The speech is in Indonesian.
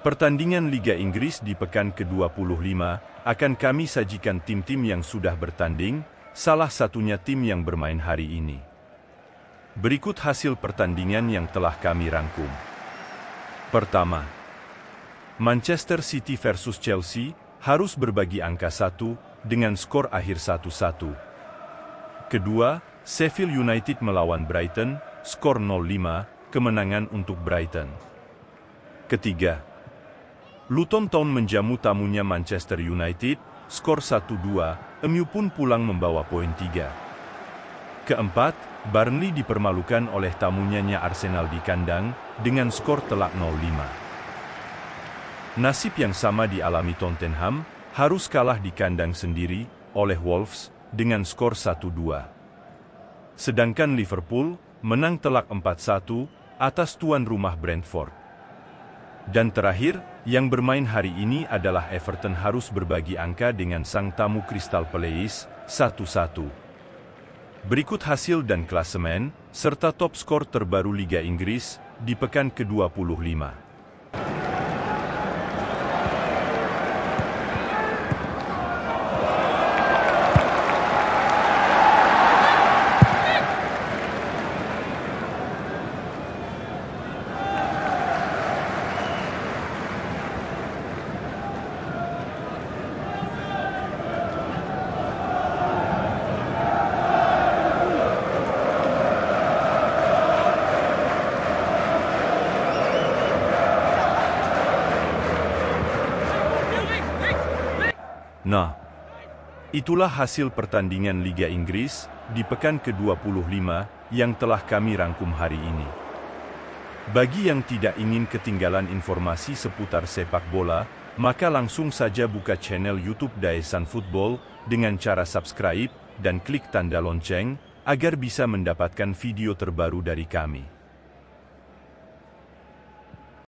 Pertandingan Liga Inggris di pekan ke-25 akan kami sajikan tim-tim yang sudah bertanding, salah satunya tim yang bermain hari ini. Berikut hasil pertandingan yang telah kami rangkum. Pertama, Manchester City versus Chelsea harus berbagi angka 1 dengan skor akhir 1-1. Kedua, Sheffield United melawan Brighton, skor 0-5, kemenangan untuk Brighton. Ketiga, Luton Town menjamu tamunya Manchester United, skor 1-2, MU pun pulang membawa poin 3. Keempat, Burnley dipermalukan oleh tamunya Arsenal di kandang dengan skor telak 0-5. Nasib yang sama dialami Tottenham, harus kalah di kandang sendiri oleh Wolves dengan skor 1-2. Sedangkan Liverpool menang telak 4-1 atas tuan rumah Brentford. Dan terakhir, yang bermain hari ini adalah Everton harus berbagi angka dengan sang tamu Crystal Palace, 1-1. Berikut hasil dan klasemen, serta top skor terbaru Liga Inggris, di pekan ke-25. Nah, itulah hasil pertandingan Liga Inggris di pekan ke-25 yang telah kami rangkum hari ini. Bagi yang tidak ingin ketinggalan informasi seputar sepak bola, maka langsung saja buka channel YouTube Daesan Football dengan cara subscribe dan klik tanda lonceng agar bisa mendapatkan video terbaru dari kami.